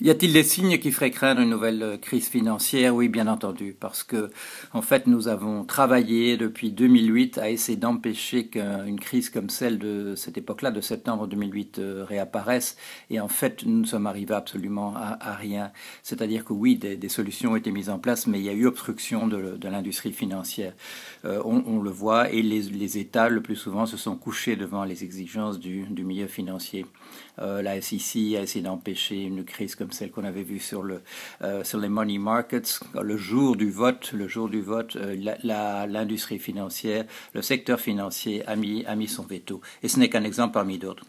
Y a-t-il des signes qui feraient craindre une nouvelle euh, crise financière Oui, bien entendu, parce que en fait, nous avons travaillé depuis 2008 à essayer d'empêcher qu'une crise comme celle de cette époque-là, de septembre 2008, euh, réapparaisse. Et en fait, nous ne sommes arrivés absolument à, rien. C'est-à-dire que oui, des, solutions ont été mises en place, mais il y a eu obstruction de, l'industrie financière. Euh, on, le voit, et les, États, le plus souvent, se sont couchés devant les exigences du, milieu financier. la SEC a essayé d'empêcher une crise comme comme celle qu'on avait vue euh, sur, les money markets, le jour du vote, le jour du vote, euh, l'industrie financière, le secteur financier a mis, a mis son veto. Et ce n'est qu'un exemple parmi d'autres.